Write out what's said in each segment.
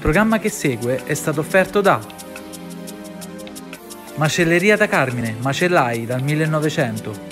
programma che segue è stato offerto da Macelleria da Carmine, macellai dal 1900,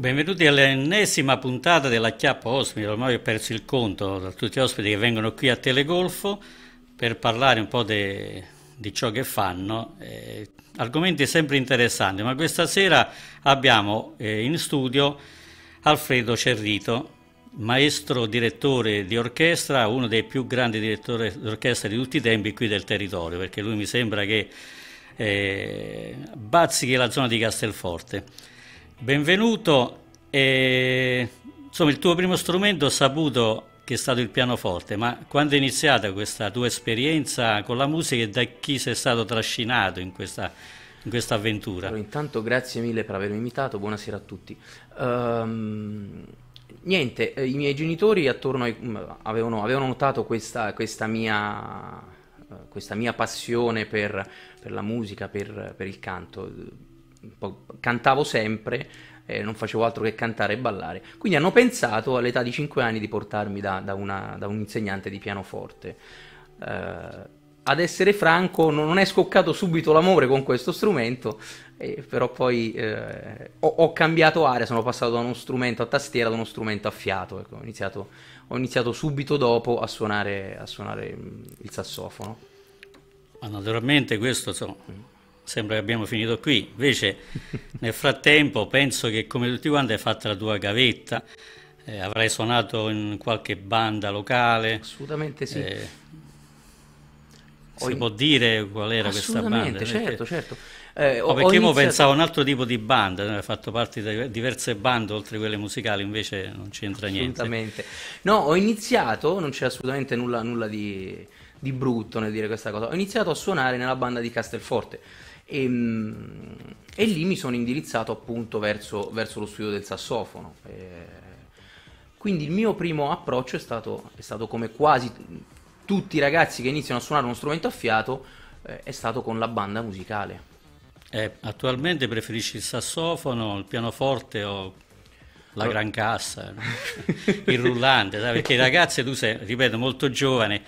Benvenuti all'ennesima puntata della Chiappa Ospiti, ormai ho perso il conto da tutti gli ospiti che vengono qui a Telegolfo per parlare un po' de, di ciò che fanno. Eh, argomenti sempre interessanti, ma questa sera abbiamo eh, in studio Alfredo Cerrito, maestro direttore di orchestra, uno dei più grandi direttori d'orchestra di tutti i tempi qui del territorio, perché lui mi sembra che eh, bazzichi la zona di Castelforte. Benvenuto, e, insomma il tuo primo strumento ho saputo che è stato il pianoforte, ma quando è iniziata questa tua esperienza con la musica e da chi sei stato trascinato in questa, in questa avventura? Allora, intanto grazie mille per avermi invitato, buonasera a tutti. Um, niente, eh, i miei genitori attorno ai, mm, avevano, avevano, notato questa, questa mia eh, questa mia passione per, per la musica, per, per, il canto cantavo sempre, eh, non facevo altro che cantare e ballare. Quindi hanno pensato all'età di 5 anni di portarmi da, da, una, da un insegnante di pianoforte. Eh, ad essere franco, non, non è scoccato subito l'amore con questo strumento, eh, però poi eh, ho, ho, cambiato area, sono passato da uno strumento a tastiera ad uno strumento a fiato. Ecco, ho, iniziato, ho, iniziato, subito dopo a suonare, a suonare mm, il sassofono. Ma naturalmente questo so, sembra che abbiamo finito qui. Invece nel frattempo penso che come tutti quanti hai fatto la tua gavetta, eh, avrai suonato in qualche banda locale. Assolutamente sì. Eh, si può dire qual era questa banda? Certo, certo. Eh, ho, no, oh, perché io pensavo a un altro tipo di banda, hai fatto parte di diverse bande oltre a quelle musicali, invece non c'entra niente. No, ho iniziato, non c'è assolutamente nulla, nulla di, di brutto nel dire questa cosa, ho iniziato a suonare nella banda di Castelforte e, ehm, e lì mi sono indirizzato appunto verso, verso lo studio del sassofono. E, eh, quindi il mio primo approccio è stato, è stato, come quasi tutti i ragazzi che iniziano a suonare uno strumento a fiato, eh, è stato con la banda musicale. Eh, attualmente preferisci il sassofono, il pianoforte o la gran cassa, il rullante, sai? perché i ragazzi, tu sei, ripeto, molto giovane,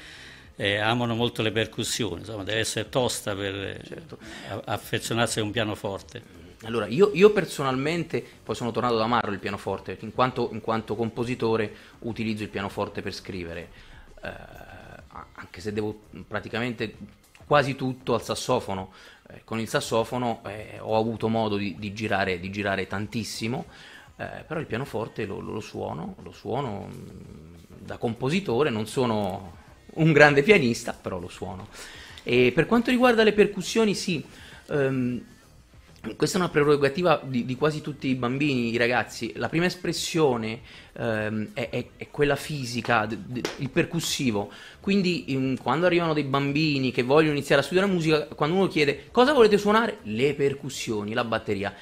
eh, amano molto le percussioni, insomma deve essere tosta per certo. Eh, affezionarsi a un pianoforte. Allora, io, io, personalmente, poi sono tornato ad amarlo il pianoforte, in quanto, in quanto compositore utilizzo il pianoforte per scrivere, eh, anche se devo praticamente quasi tutto al sassofono. Eh, con il sassofono eh, ho avuto modo di, di, girare, di girare, tantissimo, eh, però il pianoforte lo, lo suono, lo suono mm, da compositore, non sono un grande pianista, però lo suono. E per quanto riguarda le percussioni, sì, um, questa è una prerogativa di, di, quasi tutti i bambini, i ragazzi. La prima espressione ehm, è, è, è, quella fisica, d- d- il percussivo. Quindi in, quando arrivano dei bambini che vogliono iniziare a studiare musica, quando uno chiede cosa volete suonare, le percussioni, la batteria.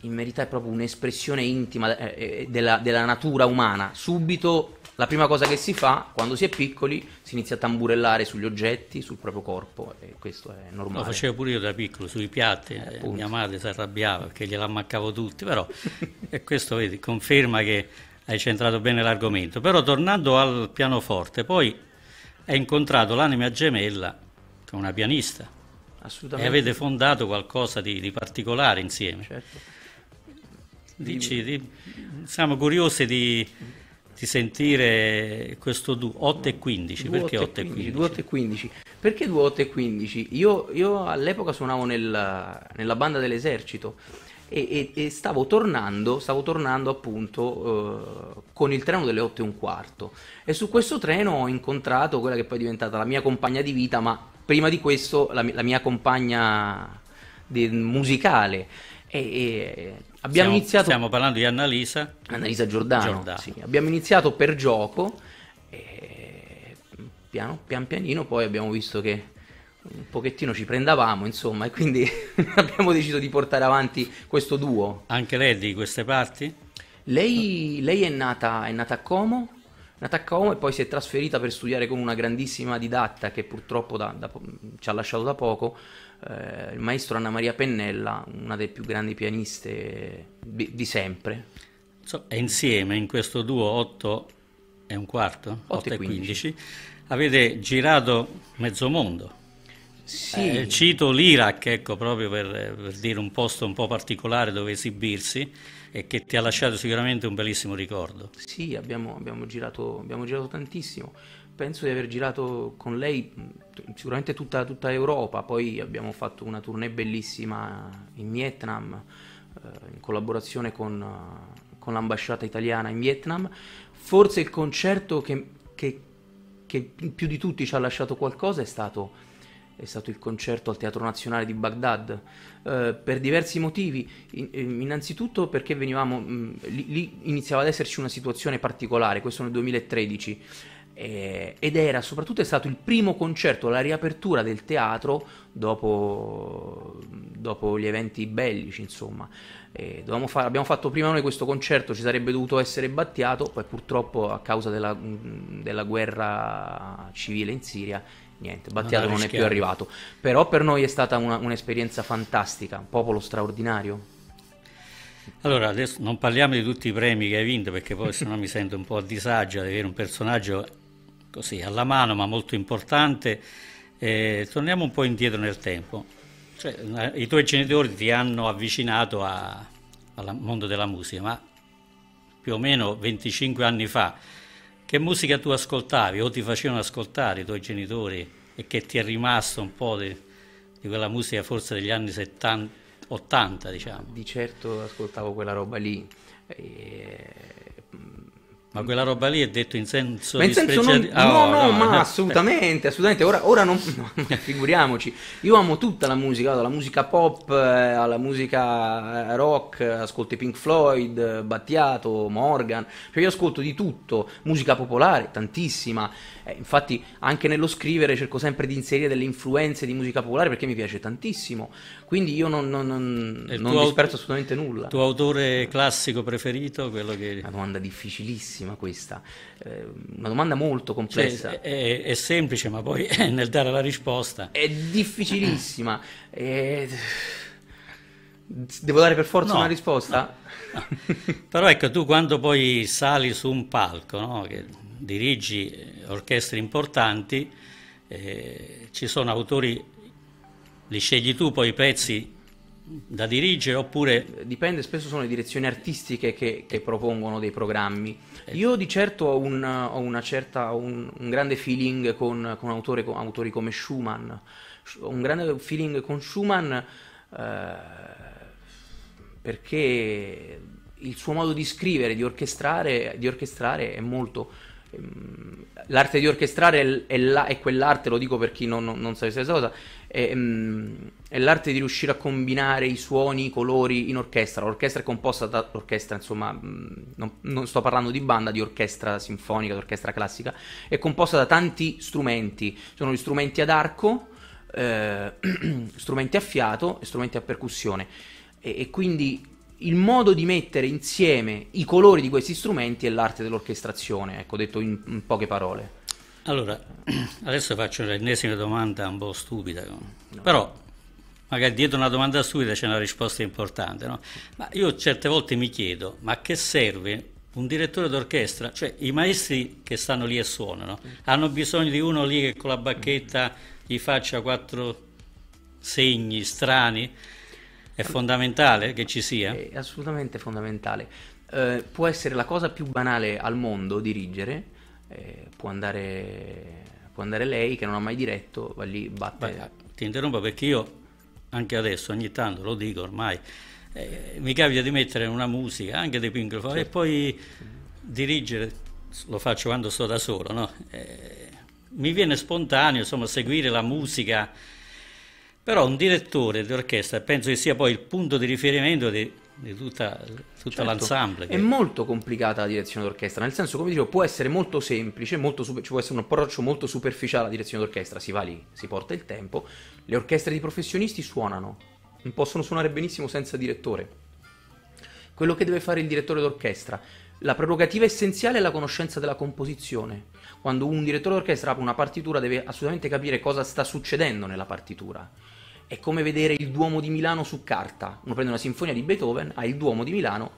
In verità è proprio un'espressione intima eh, eh della, della natura umana. Subito la prima cosa che si fa quando si è piccoli si inizia a tamburellare sugli oggetti, sul proprio corpo e questo è normale. Lo facevo pure io da piccolo sui piatti, eh, eh mia madre si arrabbiava perché gliel'ammaccavo tutti, però e questo vedi, conferma che hai centrato bene l'argomento. Però tornando al pianoforte, poi hai incontrato l'anima gemella con una pianista. Assolutamente. E avete fondato qualcosa di, di particolare insieme. Certo. Dici, di, siamo curiosi di di sentire questo duo 8 e 15, perché 8 e 15? 15? 8 e 15. Perché 2 8 e 15? Io, io all'epoca suonavo nel, nella banda dell'esercito e, e, e, stavo tornando, stavo tornando appunto eh, con il treno delle 8 e un quarto e su questo treno ho incontrato quella che poi è diventata la mia compagna di vita, ma prima di questo la, la mia compagna di, musicale e, e abbiamo stiamo, iniziato. Stiamo parlando di Annalisa. Annalisa Giordano. Giordano. Sì. Abbiamo iniziato per gioco. E piano, pian pianino, poi abbiamo visto che un pochettino ci prendavamo, insomma, e quindi abbiamo deciso di portare avanti questo duo. Anche lei di queste parti? Lei, lei è, nata, è nata a Como, nata a Como e poi si è trasferita per studiare con una grandissima didatta che purtroppo da, da, ci ha lasciato da poco, eh, il maestro Anna Maria Pennella, una delle più grandi pianiste di, di sempre. So, e insieme in questo duo 8 e un quarto, 8, 8 e 15. 15, avete girato mezzo mondo. Sì. Eh, cito l'Iraq, ecco, proprio per, per, dire un posto un po' particolare dove esibirsi e che ti ha lasciato sicuramente un bellissimo ricordo. Sì, abbiamo, abbiamo, girato, abbiamo girato tantissimo penso di aver girato con lei sicuramente tutta, tutta Europa, poi abbiamo fatto una tournée bellissima in Vietnam eh, in collaborazione con, eh, con, l'ambasciata italiana in Vietnam. Forse il concerto che, che, che più di tutti ci ha lasciato qualcosa è stato, è stato il concerto al Teatro Nazionale di Baghdad, eh, per diversi motivi. In, eh, innanzitutto perché venivamo, mh, lì, lì, iniziava ad esserci una situazione particolare, questo nel 2013 eh, ed era soprattutto è stato il primo concerto, la riapertura del teatro dopo, dopo gli eventi bellici, insomma. Eh, fare, abbiamo fatto prima noi questo concerto, ci sarebbe dovuto essere battiato, poi purtroppo a causa della, della guerra civile in Siria niente, Battiato non, non è più arrivato. Però per noi è stata una, un'esperienza fantastica, un popolo straordinario. Allora, adesso non parliamo di tutti i premi che hai vinto, perché poi sennò mi sento un po' a disagio di avere un personaggio così alla mano ma molto importante. Eh, torniamo un po' indietro nel tempo. Cioè, I tuoi genitori ti hanno avvicinato a, al mondo della musica, ma più o meno 25 anni fa, che musica tu ascoltavi o ti facevano ascoltare i tuoi genitori e che ti è rimasto un po' di, di quella musica forse degli anni 70, 80 diciamo? Di certo ascoltavo quella roba lì. E ma quella roba lì è detto in senso ma in senso non, oh, no, ah, no, no, ma assolutamente, assolutamente. Ora, ora non figuriamoci. Io amo tutta la musica, dalla musica pop eh, alla musica eh, rock, ascolto Pink Floyd, Battiato, Morgan, cioè io ascolto di tutto, musica popolare, tantissima. Eh, infatti anche nello scrivere cerco sempre di inserire delle influenze di musica popolare perché mi piace tantissimo. Quindi io non, non, non, non disperso assolutamente nulla. Il tuo autore classico preferito, quello che Una domanda difficilissima bellissima questa, eh, una domanda molto complessa. Cioè, è, è, semplice, ma poi nel dare la risposta... È difficilissima. è... Eh, devo dare per forza no, una risposta? No, no. Però ecco, tu quando poi sali su un palco, che dirigi orchestre importanti, eh, ci sono autori, li scegli tu poi i pezzi da dirigere oppure... Dipende, spesso sono le direzioni artistiche che, che propongono dei programmi. Eh, io di certo ho, un, ho certa, un, un, grande feeling con, con, autore, con, autori come Schumann, ho un grande feeling con Schumann eh, perché il suo modo di scrivere, di orchestrare, di orchestrare è molto... Ehm, l'arte di orchestrare è, è, la, è, quell'arte, lo dico per chi non, non, non sa questa cosa, è, mh, mm, è l'arte di riuscire a combinare i suoni, i colori in orchestra. L'orchestra è composta da orchestra, insomma, mh, mm, non, non, sto parlando di banda, di orchestra sinfonica, di orchestra classica, è composta da tanti strumenti. Sono gli strumenti ad arco, eh, strumenti a fiato e strumenti a percussione. e, e quindi il modo di mettere insieme i colori di questi strumenti è l'arte dell'orchestrazione, ecco detto in, in poche parole. Allora, adesso faccio l'ennesima domanda un po' stupida, no. però magari dietro una domanda stupida c'è una risposta importante. No? Ma io certe volte mi chiedo, ma che serve un direttore d'orchestra? Cioè i maestri che stanno lì e suonano, hanno bisogno di uno lì che con la bacchetta gli faccia quattro segni strani? È fondamentale che ci sia? È assolutamente fondamentale. Eh, può essere la cosa più banale al mondo dirigere, eh, può, andare, può, andare, lei che non ha mai diretto, va lì, batte. Beh, ti interrompo perché io anche adesso ogni tanto lo dico ormai, eh, mi capita di mettere una musica anche dei Pink Floyd certo. e poi dirigere, lo faccio quando sto da solo, no? eh, mi viene spontaneo insomma, seguire la musica, però un direttore d'orchestra penso che sia poi il punto di riferimento di di tutta, tutta certo. l'ensemble. Che... È molto complicata la direzione d'orchestra, nel senso, come dicevo, può essere molto semplice, molto super... ci può essere un approccio molto superficiale alla direzione d'orchestra, si va lì, si porta il tempo. Le orchestre di professionisti suonano, non possono suonare benissimo senza direttore. Quello che deve fare il direttore d'orchestra, la prerogativa essenziale è la conoscenza della composizione. Quando un direttore d'orchestra apre una partitura deve assolutamente capire cosa sta succedendo nella partitura è come vedere il Duomo di Milano su carta. Uno prende una sinfonia di Beethoven, ha il Duomo di Milano.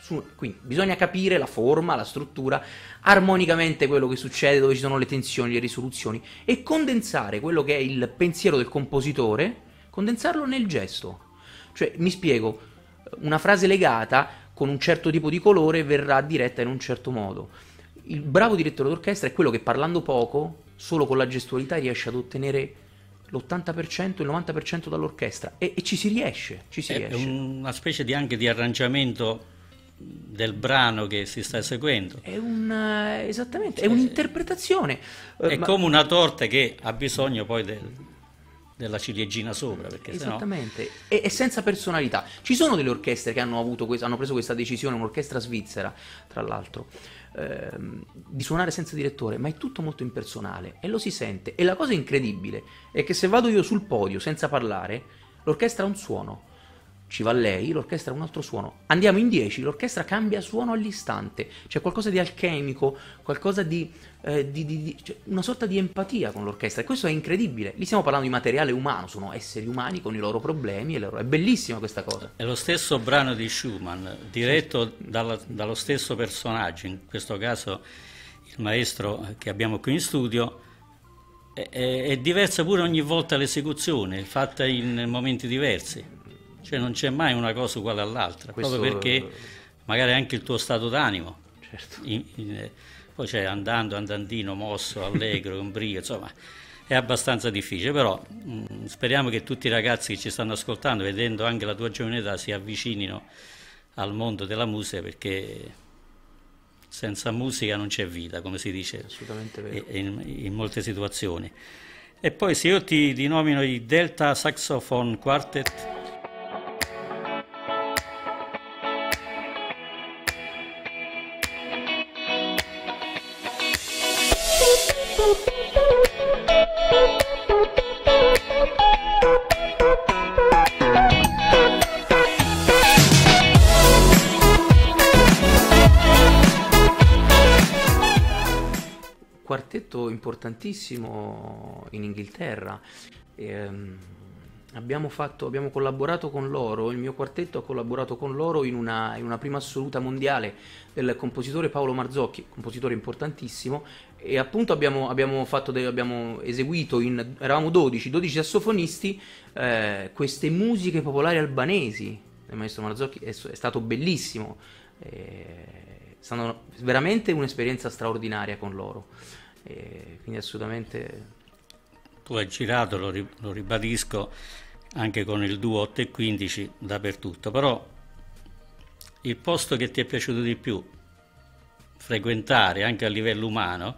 Su... Quindi bisogna capire la forma, la struttura, armonicamente quello che succede, dove ci sono le tensioni, le risoluzioni e condensare quello che è il pensiero del compositore, condensarlo nel gesto. Cioè, mi spiego, una frase legata con un certo tipo di colore verrà diretta in un certo modo. Il bravo direttore d'orchestra è quello che parlando poco, solo con la gestualità riesce ad ottenere l'80%, il 90% dall'orchestra e, e, ci si riesce, ci si è riesce. una specie di, anche di arrangiamento del brano che si sta eseguendo. È, un, eh, esattamente, è un'interpretazione. È ma... come una torta che ha bisogno poi del, della ciliegina sopra. Esattamente, sennò... e, e, senza personalità. Ci sono delle orchestre che hanno, questo, hanno preso questa decisione, un'orchestra svizzera, tra l'altro Ehm, di suonare senza direttore, ma è tutto molto impersonale e lo si sente. E la cosa incredibile è che se vado io sul podio senza parlare, l'orchestra ha un suono, ci va lei, l'orchestra ha un altro suono. Andiamo in 10, l'orchestra cambia suono all'istante, c'è qualcosa di alchemico, qualcosa di, eh, di, di, di cioè, una sorta di empatia con l'orchestra e questo è incredibile. Lì stiamo parlando di materiale umano, sono esseri umani con i loro problemi, loro... è bellissima questa cosa. È lo stesso brano di Schumann, diretto dalla, dallo stesso personaggio, in questo caso il maestro che abbiamo qui in studio, è, è, è diversa pure ogni volta l'esecuzione, fatta in momenti diversi. Cioè non c'è mai una cosa uguale all'altra, Questo... proprio perché magari anche il tuo stato d'animo. Certo. In, in, eh, poi c'è andando, andandino, mosso, allegro, con brio, insomma è abbastanza difficile, però mh, mm, speriamo che tutti i ragazzi che ci stanno ascoltando, vedendo anche la tua giovane età, si avvicinino al mondo della musica perché senza musica non c'è vita, come si dice in, in, molte situazioni. E poi se io ti, denomino i Delta Saxophone Quartet... quartetto importantissimo in Inghilterra. Ehm, abbiamo, fatto, abbiamo, collaborato con loro, il mio quartetto ha collaborato con loro in una, in una prima assoluta mondiale del compositore Paolo Marzocchi, compositore importantissimo, e appunto abbiamo, abbiamo, de- abbiamo eseguito, in, eravamo 12, 12 sassofonisti, eh, queste musiche popolari albanesi. Il maestro Marzocchi è, è stato bellissimo. Eh, è stata veramente un'esperienza straordinaria con loro. E quindi assolutamente... Tu hai girato, lo, ri- lo ribadisco, anche con il duo 8 e 15 dappertutto, però il posto che ti è piaciuto di più frequentare anche a livello umano,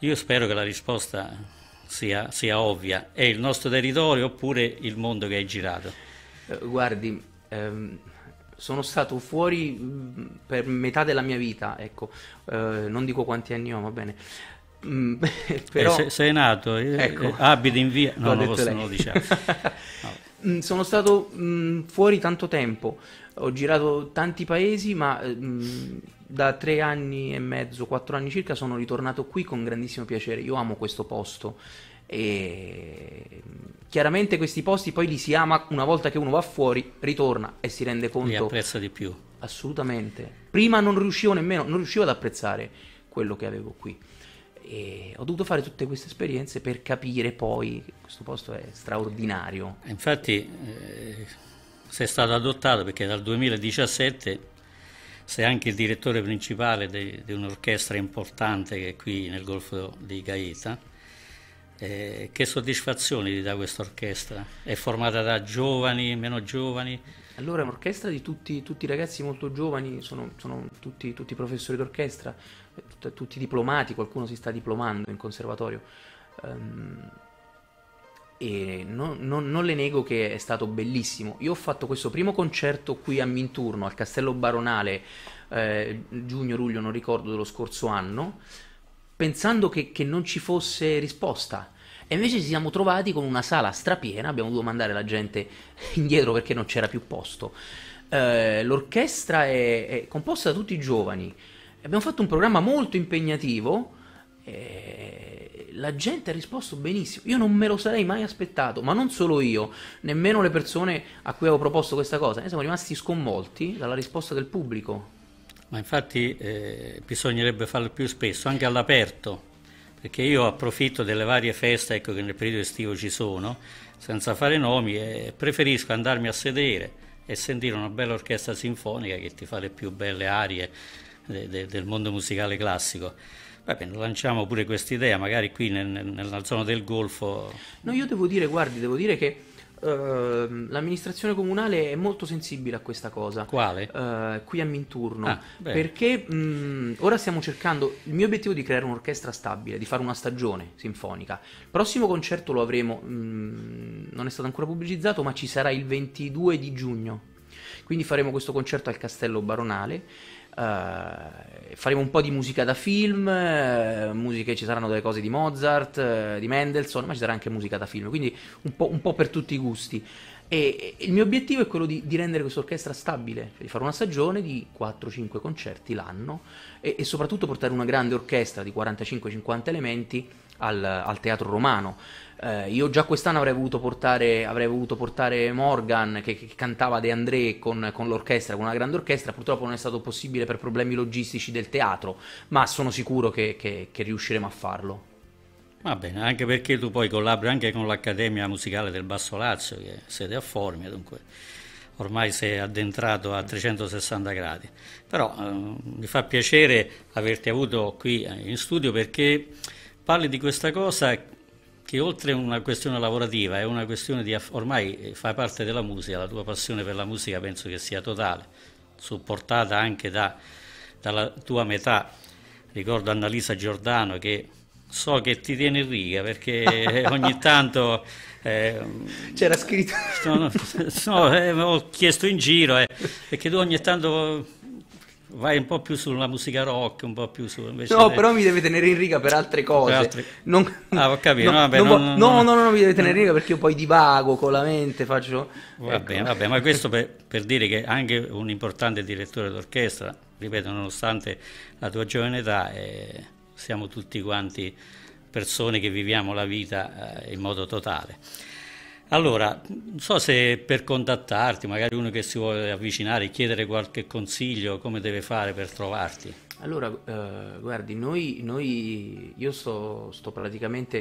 io spero che la risposta sia, sia ovvia, è il nostro territorio oppure il mondo che hai girato? Eh, guardi, ehm, sono stato fuori mm, per metà della mia vita, ecco, eh, non dico quanti anni ho, va bene. Mm, eh, però... eh, sei nato, eh, ecco. eh, abiti in via, no, non lo possono diciamo. no. Mm, sono stato mh, mm, fuori tanto tempo, ho girato tanti paesi, ma mh, eh, mm, da tre anni e mezzo, quattro anni circa sono ritornato qui con grandissimo piacere. Io amo questo posto. E chiaramente questi posti poi li si ama una volta che uno va fuori, ritorna e si rende conto. Li apprezza di più. Assolutamente. Prima non riuscivo nemmeno, non riuscivo ad apprezzare quello che avevo qui. E ho dovuto fare tutte queste esperienze per capire poi che questo posto è straordinario. Eh, infatti eh, sei stato adottato perché dal 2017 sei anche il direttore principale di, di un'orchestra importante che è qui nel Golfo di Gaeta. Eh, che soddisfazione ti dà questa orchestra? È formata da giovani, meno giovani? Allora è un'orchestra di tutti, tutti ragazzi molto giovani, sono, sono tutti, tutti professori d'orchestra, tut- tutti diplomati, qualcuno si sta diplomando in conservatorio. Um, e non, non, non, le nego che è stato bellissimo. Io ho fatto questo primo concerto qui a Minturno, al Castello Baronale, eh, giugno-luglio, non ricordo, dello scorso anno, pensando che, che non ci fosse risposta. E invece ci siamo trovati con una sala strapiena, abbiamo dovuto mandare la gente indietro perché non c'era più posto. Eh, l'orchestra è, è, composta da tutti i giovani, Abbiamo fatto un programma molto impegnativo, eh, la gente ha risposto benissimo. Io non me lo sarei mai aspettato, ma non solo io, nemmeno le persone a cui avevo proposto questa cosa. Noi eh, siamo rimasti sconvolti dalla risposta del pubblico. Ma infatti eh, bisognerebbe farlo più spesso, anche all'aperto, perché io approfitto delle varie feste ecco, che nel periodo estivo ci sono, senza fare nomi, e preferisco andarmi a sedere e sentire una bella orchestra sinfonica che ti fa le più belle arie de, de, del mondo musicale classico. Vabbè, lanciamo pure questa idea, magari qui nel, nella zona del Golfo. No, io devo dire, guardi, devo dire che Uh, l'amministrazione comunale è molto sensibile a questa cosa. Quale? Uh, qui a Minturno. Ah, perché mh, ora stiamo cercando. Il mio obiettivo è di creare un'orchestra stabile, di fare una stagione sinfonica. Il prossimo concerto lo avremo. Mh, non è stato ancora pubblicizzato, ma ci sarà il 22 di giugno. Quindi faremo questo concerto al Castello Baronale Uh, faremo un po' di musica da film, eh, musiche, ci saranno delle cose di Mozart, eh, di Mendelssohn, ma ci sarà anche musica da film, quindi un po', un po per tutti i gusti. E, e, il mio obiettivo è quello di, di rendere questa orchestra stabile, cioè di fare una stagione di 4-5 concerti l'anno e, e soprattutto portare una grande orchestra di 45-50 elementi al, al teatro romano. Eh, io già quest'anno avrei voluto portare, avrei voluto portare Morgan che, che, cantava De André con, con, l'orchestra, con una grande orchestra, purtroppo non è stato possibile per problemi logistici del teatro, ma sono sicuro che, che, che riusciremo a farlo. Va bene, anche perché tu poi collabori anche con l'Accademia Musicale del Basso Lazio, che sede a Formia, dunque ormai sei addentrato a 360 gradi. Però eh, mi fa piacere averti avuto qui eh, in studio perché parli di questa cosa che oltre a una questione lavorativa è una questione di ormai fai parte della musica, la tua passione per la musica penso che sia totale, supportata anche da, dalla tua metà. Ricordo Annalisa Giordano che so che ti tiene in riga perché ogni tanto... Eh, C'era scritto. No, no, no eh, ho chiesto in giro eh, perché tu ogni tanto vai un po' più sulla musica rock, un po' più su... no, del... però mi deve tenere in riga per altre cose. Per altre... Non... Ah, ho capito. No, vabbè, non, non, no, no, no, no, no, mi deve tenere in riga perché io poi divago con la mente, faccio... Vabbè, ecco. bene, ma questo per, per, dire che anche un importante direttore d'orchestra, ripeto, nonostante la tua giovane età, eh, siamo tutti quanti persone che viviamo la vita eh, in modo totale. Allora, non so se per contattarti, magari uno che si vuole avvicinare, chiedere qualche consiglio, come deve fare per trovarti? Allora, eh, guardi, noi, noi, io sto, sto praticamente,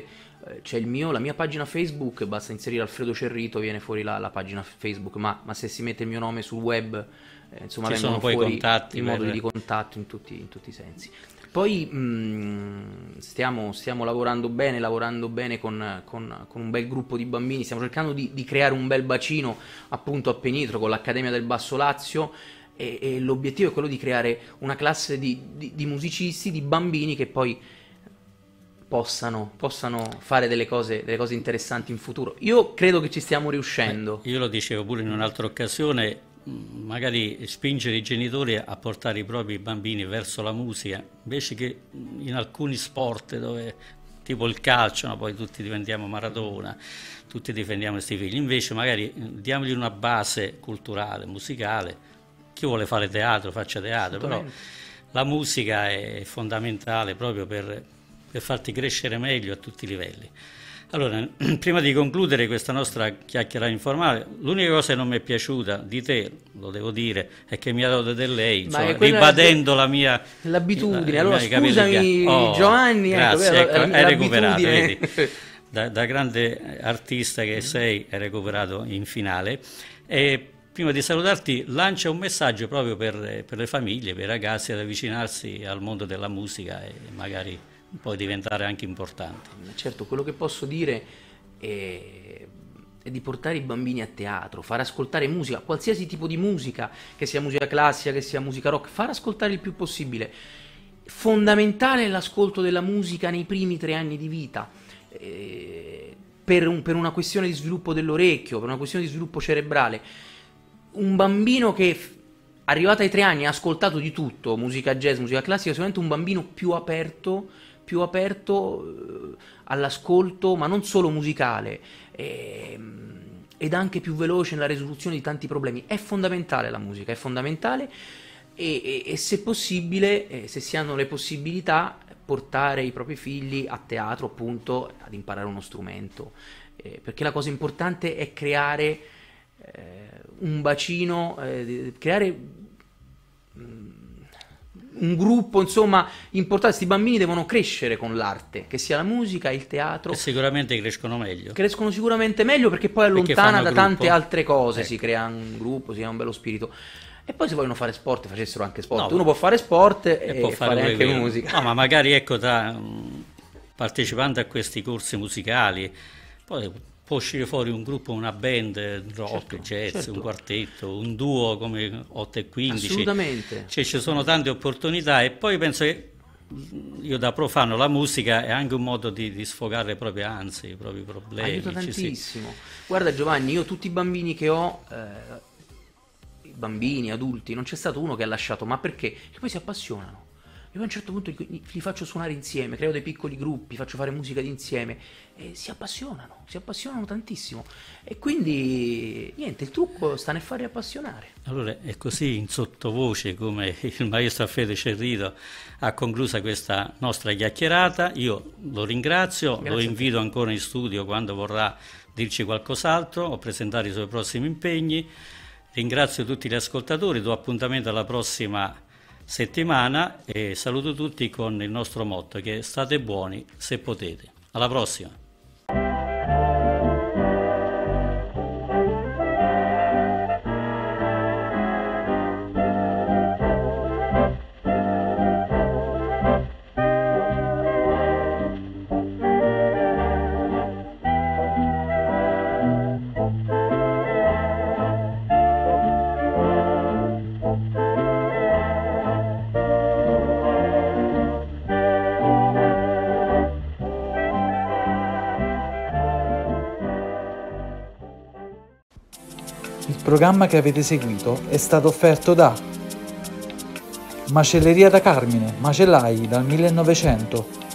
eh, c'è la mia pagina Facebook, basta inserire Alfredo Cerrito, viene fuori la, la pagina Facebook, ma, ma, se si mette il mio nome sul web, eh, insomma, Ci sono poi fuori i moduli per... di contatto in tutti, in tutti i sensi. Poi mh, mm, stiamo, stiamo, lavorando bene, lavorando bene con, con, con, un bel gruppo di bambini, stiamo cercando di, di, creare un bel bacino appunto a Penitro con l'Accademia del Basso Lazio e, e l'obiettivo è quello di creare una classe di, di, di musicisti, di bambini che poi Possano, possano, fare delle cose, delle cose, interessanti in futuro. Io credo che ci stiamo riuscendo. Io lo dicevo pure in un'altra occasione, magari spingere i genitori a portare i propri bambini verso la musica, invece che in alcuni sport dove tipo il calcio, no? poi tutti diventiamo Maradona, tutti difendiamo questi figli, invece magari diamogli una base culturale, musicale, chi vuole fare teatro faccia teatro, però la musica è fondamentale proprio per, per farti crescere meglio a tutti i livelli. Allora, prima di concludere questa nostra chiacchiera informale, l'unica cosa che non mi è piaciuta di te, lo devo dire, è che mi ha dato del lei, insomma, ribadendo la mia... L'abitudine, la, allora scusami oh, Giovanni, ecco, grazie, ecco, ecco, hai recuperato, vedi, da, da, grande artista che mm-hmm. sei, hai recuperato in finale. E prima di salutarti lancia un messaggio proprio per, per le famiglie, per i ragazzi ad avvicinarsi al mondo della musica e magari poi diventare anche importante. Certo, quello che posso dire è, è di portare i bambini a teatro, far ascoltare musica, qualsiasi tipo di musica, che sia musica classica, che sia musica rock, far ascoltare il più possibile. Fondamentale è l'ascolto della musica nei primi tre anni di vita. Eh, per, un, per, una questione di sviluppo dell'orecchio, per una questione di sviluppo cerebrale. Un bambino che arrivato ai tre anni ha ascoltato di tutto, musica jazz, musica classica, è sicuramente un bambino più aperto più aperto eh, all'ascolto, ma non solo musicale, ehm, ed anche più veloce nella risoluzione di tanti problemi. È fondamentale la musica, è fondamentale e, e, e se possibile, eh, se si hanno le possibilità, portare i propri figli a teatro appunto ad imparare uno strumento, eh, perché la cosa importante è creare un bacino, creare mm, un gruppo insomma importante, questi bambini devono crescere con l'arte, che sia la musica, il teatro. E sicuramente crescono meglio. Crescono sicuramente meglio perché poi allontana perché da tante altre cose, ecco. si crea un gruppo, si crea un bello spirito. E poi se vogliono fare sport facessero anche sport. No, Uno può fare sport e, e può fare, fare anche musica. No, ma magari ecco tra partecipando a questi corsi musicali, poi può uscire fuori un gruppo, una band, eh, rock, certo, jazz, certo. un quartetto, un duo come 8 e 15. Assolutamente. Cioè, ci sono tante opportunità e poi penso che io da profano la musica è anche un modo di, di sfogare le proprie ansie, i propri problemi. Aiuta tantissimo. Si... Guarda Giovanni, io tutti i bambini che ho... Eh, bambini, adulti, non c'è stato uno che ha lasciato, ma perché? Che poi si appassionano io a un certo punto li, li, faccio suonare insieme, creo dei piccoli gruppi, faccio fare musica d'insieme e si appassionano, si appassionano tantissimo. E quindi niente, il trucco sta nel farli appassionare. Allora è così in sottovoce come il maestro Fede Cerrito ha concluso questa nostra chiacchierata. Io lo ringrazio, Grazie lo invito ancora in studio quando vorrà dirci qualcos'altro o presentare i suoi prossimi impegni. Ringrazio tutti gli ascoltatori, do appuntamento alla prossima settimana e saluto tutti con il nostro motto che state buoni se potete. Alla prossima! programma che avete seguito è stato offerto da Macelleria da Carmine, Macellai dal 1900